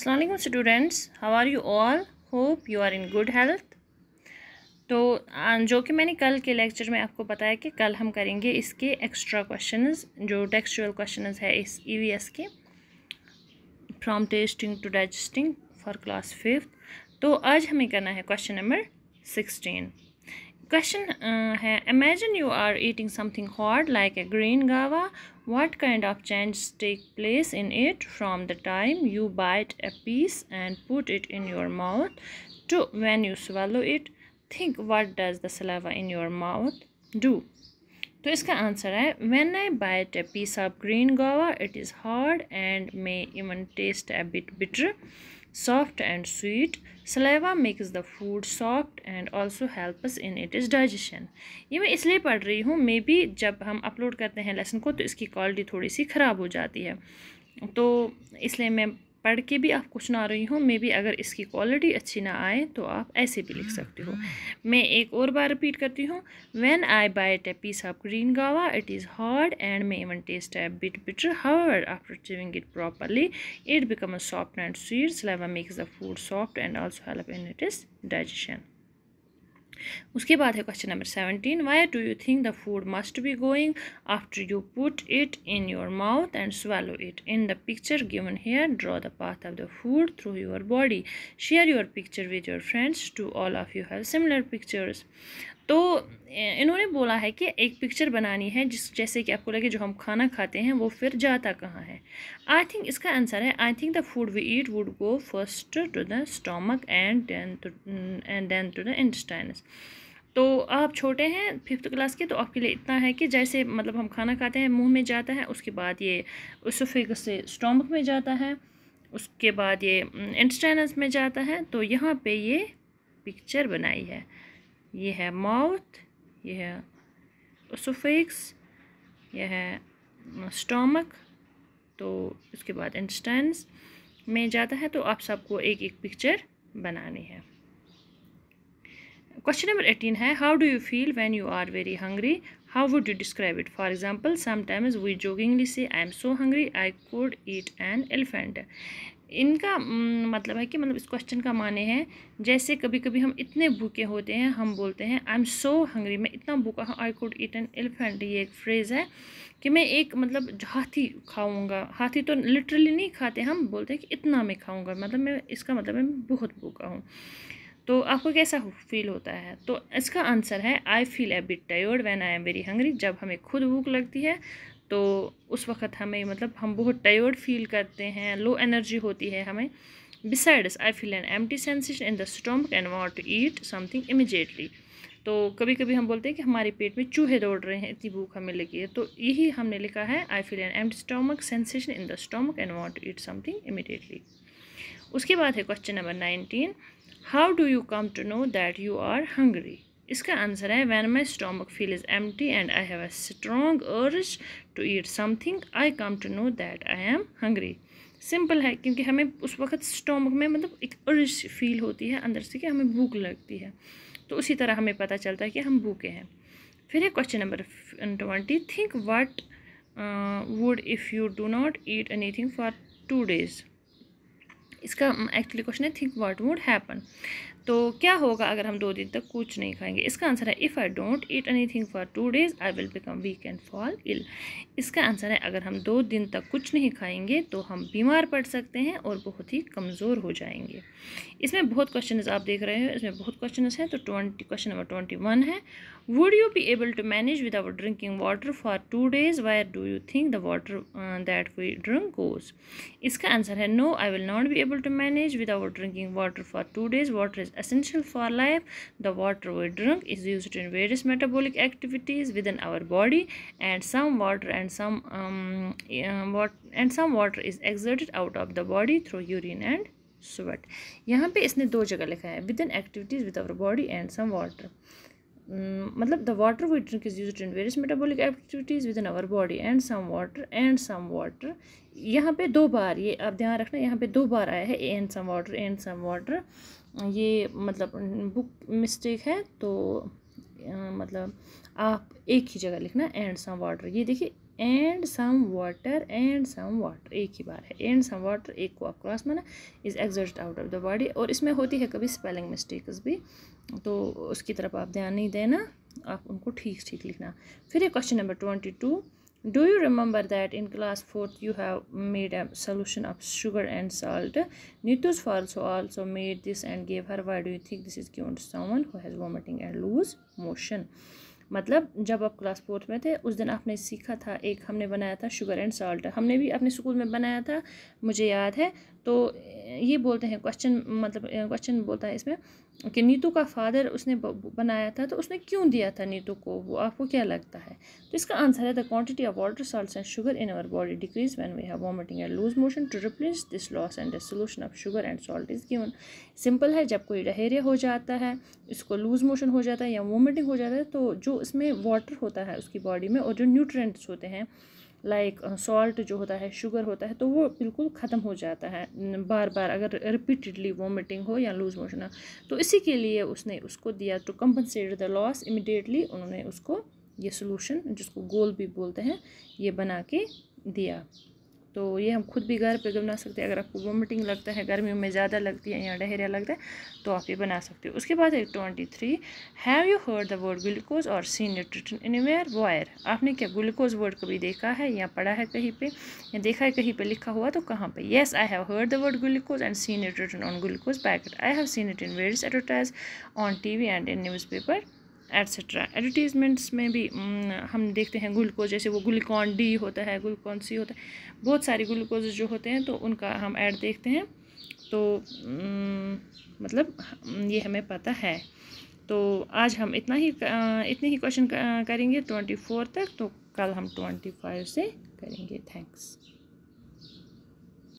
Aslam students how are you all hope you are in good health तो जो कि मैंने कल के लेक्चर में आपको बताया कि कल हम करेंगे इसके एक्स्ट्रा क्वेश्चन जो टेक्सचुअल क्वेश्चन है इस ई e के from tasting to digesting for class fifth तो आज हमें करना है क्वेश्चन नंबर सिक्सटीन क्वेश्चन है imagine you are eating something hot like a green guava What kind of changes take place in it from the time you bite a piece and put it in your mouth to when you swallow it? Think what does the saliva in your mouth do? तो इसका answer है when I bite a piece of green guava it is hard and may even taste a bit bitter soft and sweet saliva makes the food soft and also help in it is digestion ये मैं इसलिए पढ़ रही हूँ may be जब हम upload करते हैं लेसन को तो इसकी क्वालिटी थोड़ी सी ख़राब हो जाती है तो इसलिए मैं पढ़ के भी आप कुछ ना रही हो मे बी अगर इसकी क्वालिटी अच्छी ना आए तो आप ऐसे भी लिख हम्म, सकते हो हम्म। मैं एक और बार रिपीट करती हूँ when I bite a piece of green guava it is hard and may even taste a bit bitter however after chewing it properly it become a soft and sweet saliva makes the food soft and also help in it is digestion उसके बाद है question number seventeen why do you think the food must be going after you put it in your mouth and swallow it in the picture given here draw the path of the food through your body share your picture with your friends Do all of you have similar pictures तो इन्होंने बोला है कि एक picture बनानी है जिस जैसे कि आपको लगे जो हम खाना खाते हैं वो फिर जाता कहाँ है आई थिंक इसका आंसर है I think the food we eat would go first to the stomach and and then to the intestines तो आप छोटे हैं फिफ्थ क्लास के तो आपके लिए इतना है कि जैसे मतलब हम खाना खाते हैं मुंह में जाता है उसके बाद ये उसफिगस से स्टोमक में जाता है उसके बाद ये इंटस्टाइनस mm, में जाता है तो यहाँ पे ये पिक्चर बनाई है ये है माउथ ये है ओसोफिक्स यह है स्टोमक तो उसके बाद इंस्टेंस में जाता है तो आप सबको एक एक पिक्चर बनानी है क्वेश्चन नंबर एटीन है how do you feel when you are very hungry how would you describe it for example sometimes we jokingly say I am so hungry I could eat an elephant इनका मतलब है कि मतलब इस question का माने हैं जैसे कभी कभी हम इतने भूखे होते हैं हम बोलते हैं आई एम सो हंग्री मैं इतना भूखा हूँ I could eat an elephant ये एक फ्रेज़ है कि मैं एक मतलब हाथी खाऊंगा हाथी तो लिटरली नहीं खाते हम बोलते हैं कि इतना मैं खाऊंगा मतलब मैं इसका मतलब मैं बहुत भूखा हूँ तो आपको कैसा फील होता है तो इसका आंसर है I feel a bit tired when I am very hungry जब हमें खुद भूख लगती है तो उस वक्त हमें मतलब हम बहुत टायर्ड फील करते हैं लो एनर्जी होती है हमें I feel an empty sensation in the stomach and want to eat something immediately तो कभी कभी हम बोलते हैं कि हमारे पेट में चूहे दौड़ रहे हैं इतनी भूख हमें लगी है तो यही हमने लिखा है I feel an empty stomach sensation in the stomach and want to eat something immediately उसके बाद है question number nineteen how do you come to know that you are hungry इसका आंसर है when my stomach feel is empty and I have a strong urge to eat something I come to know that I am hungry simple है क्योंकि हमें उस वक्त stomach में मतलब एक अर्ज फील होती है अंदर से कि हमें भूख लगती है तो उसी तरह हमें पता चलता है कि हम भूखे हैं फिर है question number twenty think what would if you do not eat anything for two days इसका एक्चुअली क्वेश्चन है थिंक वाट वुड हैपन तो क्या होगा अगर हम दो दिन तक कुछ नहीं खाएंगे इसका आंसर है if I don't eat anything for two days I will become weak and fall ill इसका आंसर है अगर हम दो दिन तक कुछ नहीं खाएंगे तो हम बीमार पड़ सकते हैं और बहुत ही कमज़ोर हो जाएंगे इसमें बहुत क्वेश्चन आप देख रहे हो इसमें बहुत क्वेश्चन हैं तो twenty question number twenty one है would you be able to manage without drinking water for two days where do you think the water that we drink goes इसका आंसर है no I will not be able to manage without drinking water for two days water is is essential for life. The water we drink is used in various metabolic activities within our body and some water and some um, uh, what, and some water is exerted out of the body through urine and sweat यहाँ पे इसने दो जगह लिखा है within activities with our body and some water मतलब the water we drink is use in various metabolic activities within our body and some water and some water यहाँ पे दो बार ये आप ध्यान रखना यहाँ पे दो बार आया है and some water and some water ये मतलब बुक मिस्टेक है तो मतलब आप एक ही जगह लिखना एंड सम वाटर ये देखिए and some water and some water एक ही बार है एंड सम वाटर एक को आप क्रॉस माना is excreted out of the body और इसमें होती है कभी स्पेलिंग मिस्टेक्स भी तो उसकी तरफ आप ध्यान नहीं देना आप उनको ठीक ठीक लिखना फिर ये question number twenty two do you remember that in class 4th you have made a solution of sugar and salt nitu's also also made this and gave her why do you think this is given to someone who has vomiting and loose motion मतलब जब आप class fourth में थे उस दिन आपने सीखा था एक हमने बनाया था शुगर एंड सॉल्ट हमने भी अपने स्कूल में बनाया था मुझे याद है तो ये बोलते हैं क्वेश्चन मतलब क्वेश्चन बोलता है इसमें कि नीतू का फादर उसने बनाया था तो उसने क्यों दिया था नीतू को वो आपको क्या लगता है तो इसका आंसर है the quantity of water salts and sugar in our body decrease when we have vomiting and loose motion to replace this loss and the solution of sugar and salt is given simple है जब कोई डहेरिया हो जाता है इसको loose motion हो जाता है या वॉमिटिंग हो जाता है तो जो इसमें वाटर होता है उसकी बॉडी में और जो न्यूट्रेंट्स होते हैं लाइक like, सॉल्ट uh, जो होता है शुगर होता है तो वो बिल्कुल ख़त्म हो जाता है बार बार अगर रिपीटेडली वॉमिटिंग हो या लूज़ मोशन हो तो इसी के लिए उसने उसको दिया to compensate the loss immediately उन्होंने उसको ये सोलूशन जिसको गोल भी बोलते हैं ये बना के दिया तो ये हम खुद भी घर पे बना सकते हैं अगर आपको वोमिटिंग लगता है गर्मियों में ज़्यादा लगती है या डहरिया लगता है तो आप ये बना सकते हो उसके बाद एक twenty three have you heard the word glucose और seen nutrition in where where आपने क्या ग्लूकोज वर्ड कभी देखा है या पढ़ा है कहीं पर या देखा है कहीं पर लिखा हुआ तो कहाँ पर yes I have heard the word glucose and seen nutrition on glucose packet I have seen it in ads advertise on T V and in newspaper etcetera advertisements में भी mm, हम देखते हैं ग्लूकोज जैसे वो Glucon D होता है Glucon सी होता है बहुत सारे ग्लूकोज जो होते हैं तो उनका हम ऐड देखते हैं तो mm, मतलब ये हमें पता है तो आज हम इतना ही इतने ही क्वेश्चन करेंगे ट्वेंटी फोर तक तो कल हम ट्वेंटी फाइव से करेंगे थैंक्स